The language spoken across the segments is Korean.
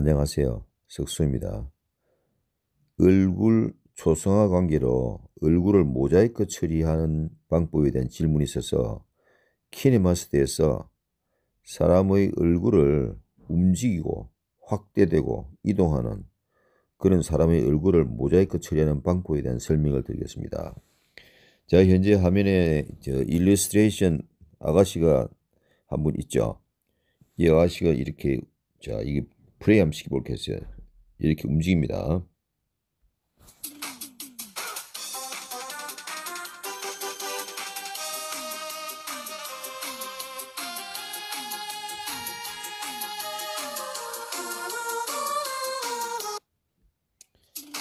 안녕하세요. 석수입니다. 얼굴 초성화 관계로 얼굴을 모자이크 처리하는 방법에 대한 질문이 있어서 키네마스터에서 사람의 얼굴을 움직이고 확대되고 이동하는 그런 사람의 얼굴을 모자이크 처리하는 방법에 대한 설명을 드리겠습니다. 자, 현재 화면에 저 일러스트레이션 아가씨가 한 분 있죠. 이 아가씨가 이렇게 자, 이게 프레임 시키 이 볼게요. 이렇게 움직입니다.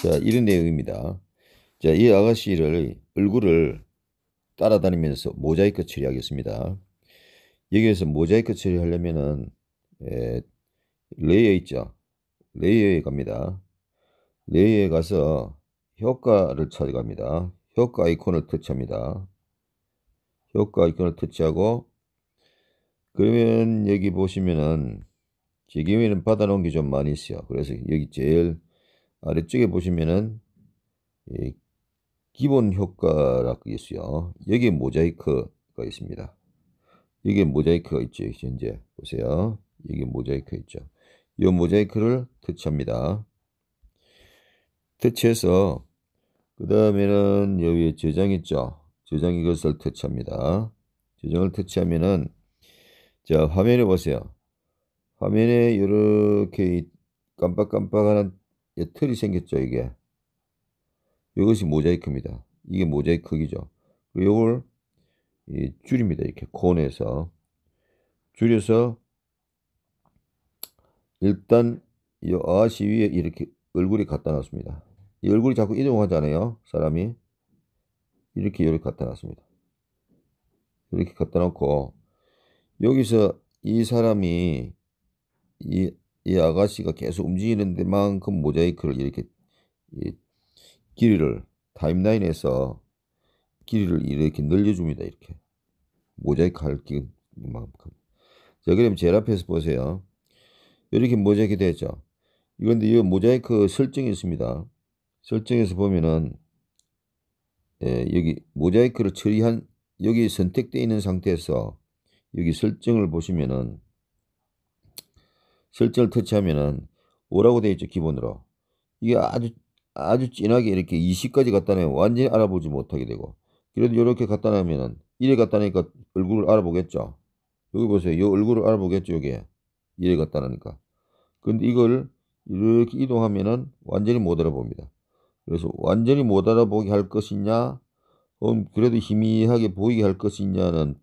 자, 이런 내용입니다. 자, 이 아가씨를 얼굴을 따라다니면서 모자이크 처리하겠습니다. 여기에서 모자이크 처리하려면은 에, 레이어 있죠. 레이어에 갑니다. 레이어에 가서 효과를 찾아갑니다. 효과 아이콘을 터치합니다. 효과 아이콘을 터치하고 그러면 여기 보시면은 지금에는 받아놓은 게 좀 많이 있어요. 그래서 여기 제일 아래쪽에 보시면은 예, 기본 효과라고 있어요. 여기 모자이크가 있습니다. 여기 모자이크가 있죠. 현재 보세요. 여기 모자이크 있죠. 이 모자이크를 터치합니다. 터치해서 그 다음에는 여기에 저장 있죠. 저장 이것을 터치합니다. 저장을 터치하면은 자 화면에 보세요. 화면에 이렇게 깜빡깜빡하는 틀이 생겼죠 이게. 이것이 모자이크입니다. 이게 모자이크 크기죠. 이걸 줄입니다. 이렇게 코너에서 줄여서 일단 이아시 위에 이렇게 얼굴이 갖다 놨습니다. 이 얼굴이 자꾸 이동하잖아요. 사람이 이렇게 이렇게 갖다 놨습니다. 이렇게 갖다 놓고 여기서 이 사람이 이, 이 아가씨가 계속 움직이는 데만큼 모자이크를 이렇게 이, 길이를 타임라인에서 길이를 이렇게 늘려줍니다. 이렇게 모자이크 할기 만큼 자 그럼 제일 앞에서 보세요. 이렇게 모자이크 되죠. 이건데 이 모자이크 설정이 있습니다. 설정에서 보면은 예, 여기 모자이크를 처리한 여기 선택되어 있는 상태에서 여기 설정을 보시면은 설정을 터치하면은 오라고 되어 있죠 기본으로 이게 아주 아주 진하게 이렇게 20까지 갖다 내면 완전히 알아보지 못하게 되고 그래도 이렇게 갖다 내면은 이래 갖다 내니까 얼굴을 알아보겠죠 여기 보세요 이 얼굴을 알아보겠죠 여기에 이래 갔다니까. 근데 이걸 이렇게 이동하면은 완전히 못 알아봅니다. 그래서 완전히 못 알아보게 할 것이냐, 음, 그래도 희미하게 보이게 할 것이냐는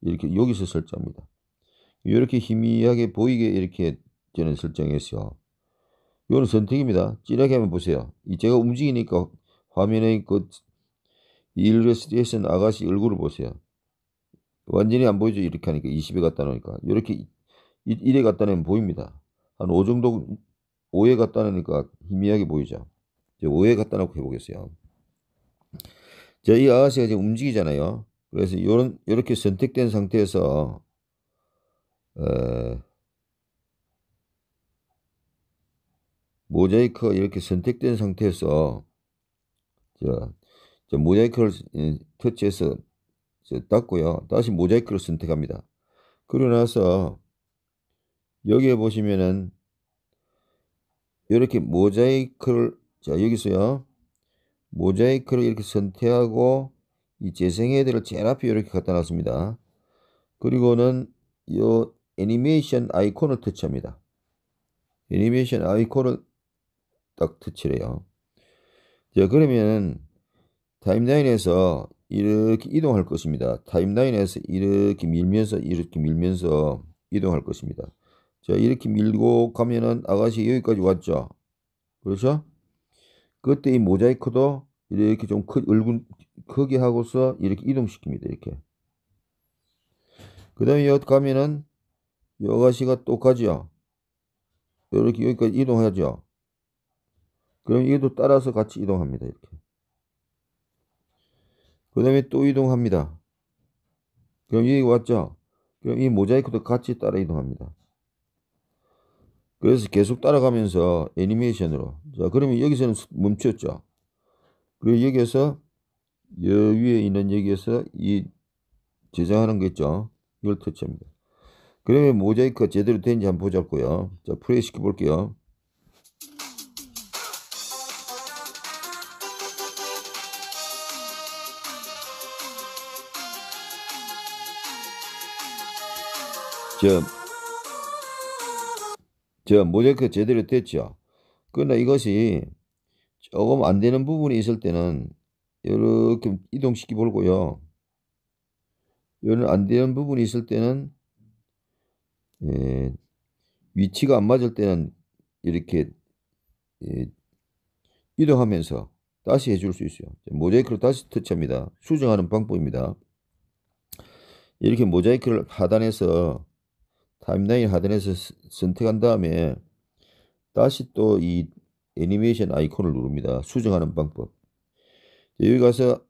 이렇게 여기서 설정합니다. 이렇게 희미하게 보이게 이렇게 저는 설정했어요. 이거는 선택입니다. 진하게 한번 보세요. 이 제가 움직이니까 화면의 그 일레스테이션 아가씨 얼굴을 보세요. 완전히 안 보이죠? 이렇게 하니까 20에 갔다 놓으니까. 이렇게 1에 갖다 내면 보입니다. 한 5 정도, 5에 갖다 놓니까 희미하게 보이죠. 이제 5에 갖다 놓고 해보겠어요. 자, 이 아가씨가 지금 움직이잖아요. 그래서 요런, 요렇게 선택된 상태에서, 에, 모자이크 이렇게 선택된 상태에서, 자, 자 모자이크를 예, 터치해서 자, 고요 다시 모자이크를 선택합니다. 그러고 나서 여기에 보시면은 이렇게 모자이크를 자 여기서요 모자이크를 이렇게 선택하고 이 재생해야 될 제일 앞에 이렇게 갖다 놨습니다 그리고는 이 애니메이션 아이콘을 터치합니다 애니메이션 아이콘을 딱 터치해요 자 그러면은 타임라인에서 이렇게 이동할 것입니다 타임라인에서 이렇게 밀면서 이렇게 밀면서 이동할 것입니다 자, 이렇게 밀고 가면은 아가씨 여기까지 왔죠. 그렇죠? 그때 이 모자이크도 이렇게 좀 크, 얼굴 크게 하고서 이렇게 이동시킵니다. 이렇게. 그 다음에 여기 가면은 이 아가씨가 똑같죠. 이렇게 여기까지 이동하죠. 그럼 얘도 따라서 같이 이동합니다. 이렇게. 그 다음에 또 이동합니다. 그럼 여기 왔죠. 그럼 이 모자이크도 같이 따라 이동합니다. 그래서 계속 따라가면서 애니메이션으로. 자, 그러면 여기서는 멈췄죠. 그리고 여기에서, 여 위에 있는 여기에서 이제작하는거 있죠. 이걸 터치합니다. 그러면 모자이크가 제대로 된지 한번 보자고요. 자, 플레이 시켜볼게요. 자, 저 모자이크 제대로 됐죠. 그러나 이것이 조금 안 되는 부분이 있을 때는 이렇게 이동시키 볼고요. 이런 안 되는 부분이 있을 때는 예, 위치가 안 맞을 때는 이렇게 예, 이동하면서 다시 해줄 수 있어요. 모자이크를 다시 터치합니다. 수정하는 방법입니다. 이렇게 모자이크를 하단에서 타임라인 하단에서 선택한 다음에 다시 또 이 애니메이션 아이콘을 누릅니다. 수정하는 방법. 여기 가서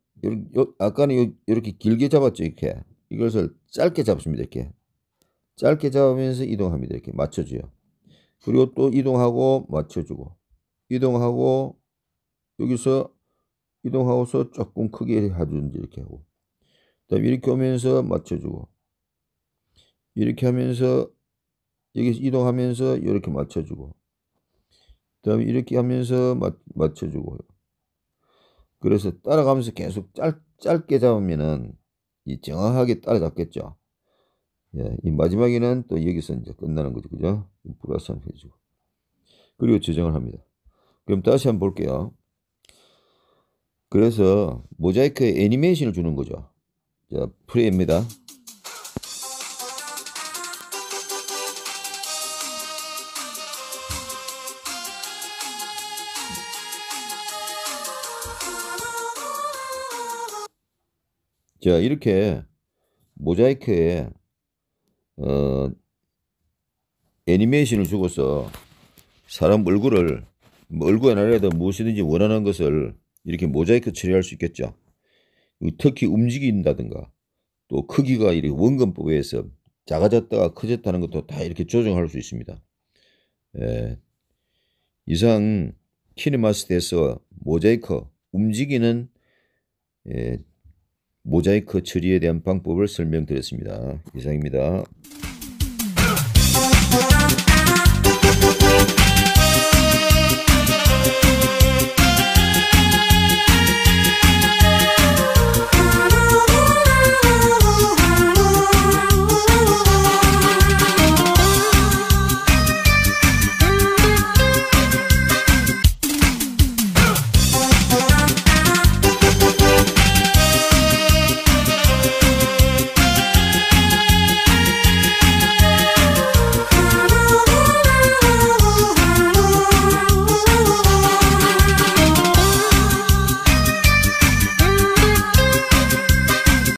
아까는 이렇게 길게 잡았죠. 이렇게. 이것을 짧게 잡습니다. 이렇게. 짧게 잡으면서 이동합니다. 이렇게 맞춰줘요. 그리고 또 이동하고 맞춰주고 이동하고 여기서 이동하고서 조금 크게 해주는지 이렇게 하고 그다음 이렇게 오면서 맞춰주고 이렇게 하면서 여기서 이동하면서 이렇게 맞춰주고 다음에 이렇게 하면서 맞, 춰주고요 그래서 따라가면서 계속 짧, 짧게 잡으면은 이 정확하게 따라잡겠죠. 예, 이 마지막에는 또 여기서 이제 끝나는 거죠. 그죠? 플러스 해주고. 그리고 지정을 합니다. 그럼 다시 한번 볼게요. 그래서 모자이크 애니메이션을 주는 거죠. 자, 프레입니다. 자, 이렇게 모자이크에 어, 애니메이션을 주고서 사람 얼굴을 뭐 얼굴 아니라도 무엇이든지 원하는 것을 이렇게 모자이크 처리할 수 있겠죠. 그 특히 움직인다든가 또 크기가 이렇게 원근법에 의해서 작아졌다가 커졌다는 것도 다 이렇게 조정할 수 있습니다. 예. 이상 키네마스에서 모자이크 움직이는 예, 모자이크 처리에 대한 방법을 설명드렸습니다. 이상입니다.